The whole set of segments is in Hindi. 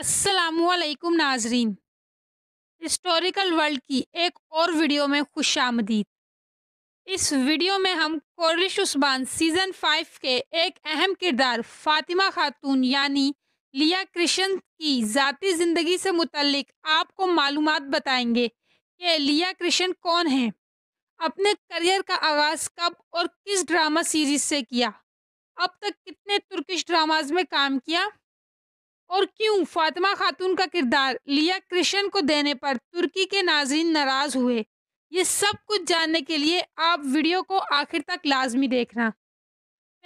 असलकुम नाजरीन हिस्टोरिकल वर्ल्ड की एक और वीडियो में खुश आमदीद इस वीडियो में हम कोरिश उस्बान सीज़न फाइव के एक अहम किरदार फ़ातिमा खातून यानी लिया कृष्ण की ज़ाती ज़िंदगी से मुतलक आपको मालूम बताएंगे कि लिया कृष्ण कौन है अपने करियर का आगाज़ कब और किस ड्रामा सीरीज़ से किया अब तक कितने तुर्किश ड्रामाज में काम किया और क्यों फातिमा खातून का किरदार लिया कृष्ण को देने पर तुर्की के नाजीन नाराज़ हुए ये सब कुछ जानने के लिए आप वीडियो को आखिर तक लाजमी देखना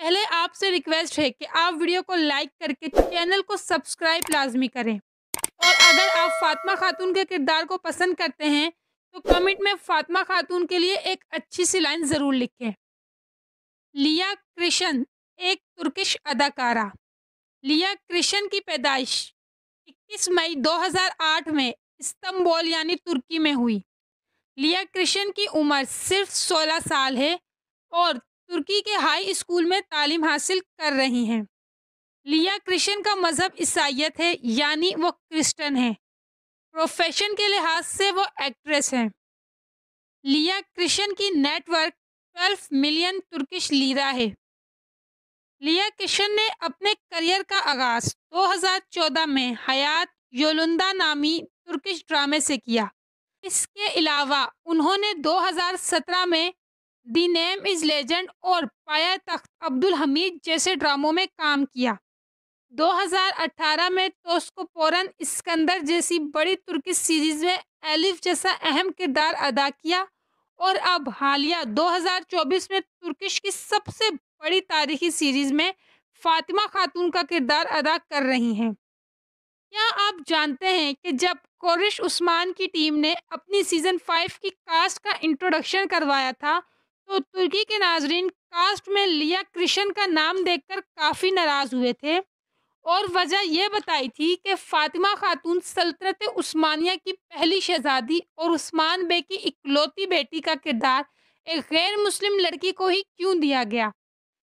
पहले आपसे रिक्वेस्ट है कि आप वीडियो को लाइक करके चैनल को सब्सक्राइब लाजमी करें और अगर आप फातिमा खातून के किरदार को पसंद करते हैं तो कमेंट में फातिमा खातून के लिए एक अच्छी सी लाइन ज़रूर लिखें लिया कृष्ण एक तुर्किश अदाकारा लिया कृष्ण की पैदाइश 21 मई 2008 में इस्तंबोल यानी तुर्की में हुई लिया कृष्ण की उम्र सिर्फ 16 साल है और तुर्की के हाई स्कूल में तालीम हासिल कर रही हैं लिया कृष्ण का मज़हब ईसाइत है यानी वो क्रिश्चन है प्रोफेशन के लिहाज से वो एक्ट्रेस हैं लिया कृष्ण की नेटवर्क 12 मिलियन तुर्किश लीरा है लिया किशन ने अपने करियर का आगाज 2014 में हयात योलुंदा नामी तुर्किश ड्रामे से किया इसके अलावा उन्होंने 2017 में दी नेम इज़ लेजेंड और पाया तख्त अब्दुल हमीद जैसे ड्रामों में काम किया 2018 में पोरन इस्कंदर जैसी बड़ी तुर्की सीरीज़ में एलिफ जैसा अहम किरदार अदा किया और अब हालिया 2024 में तुर्किश की सबसे बड़ी तारीखी सीरीज में फातिमा खातून का किरदार अदा कर रही हैं क्या आप जानते हैं कि जब कोरिश उस्मान की टीम ने अपनी सीज़न फाइव की कास्ट का इंट्रोडक्शन करवाया था तो तुर्की के नाजरीन कास्ट में लिया कृष्ण का नाम देखकर काफ़ी नाराज़ हुए थे और वजह यह बताई थी कि फ़ातिमा खातून सल्तनत उस्मानिया की पहली शहजादी और उस्मान बे की इकलौती बेटी का किरदार एक गैर मुस्लिम लड़की को ही क्यों दिया गया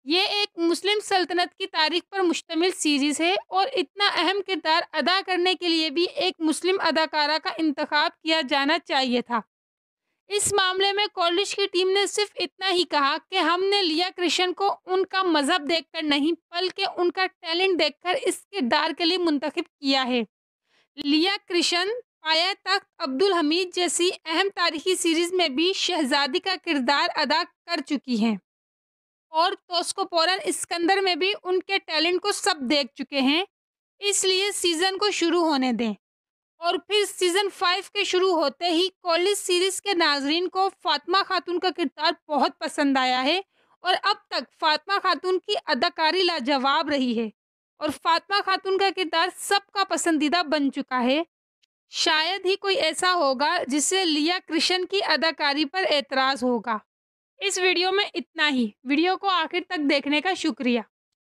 ये एक मुस्लिम सल्तनत की तारीख पर मुश्तमिल सीरीज़ है और इतना अहम किरदार अदा करने के लिए भी एक मुस्लिम अदाकारा का इंतखब किया जाना चाहिए था इस मामले में कॉलेज की टीम ने सिर्फ इतना ही कहा कि हमने लिया कृष्ण को उनका मज़हब देखकर नहीं बल्कि उनका टैलेंट देखकर इस किरदार के लिए मुंतखब किया है लिया कृष्ण पाया तख्त अब्दुल हमीद जैसी अहम तारीखी सीरीज़ में भी शहजादी का किरदार अदा कर चुकी हैं और तोस्कोपोरन स्कंदर में भी उनके टैलेंट को सब देख चुके हैं इसलिए सीज़न को शुरू होने दें और फिर सीज़न फाइव के शुरू होते ही कॉलेज सीरीज़ के नाजरीन को फातिमा खातून का किरदार बहुत पसंद आया है और अब तक फातिमा खातून की अदाकारी लाजवाब रही है और फातिमा खातून का किरदार सबका पसंदीदा बन चुका है शायद ही कोई ऐसा होगा जिसे लिया कृष्ण की अदाकारी पर एतराज़ होगा इस वीडियो में इतना ही वीडियो को आखिर तक देखने का शुक्रिया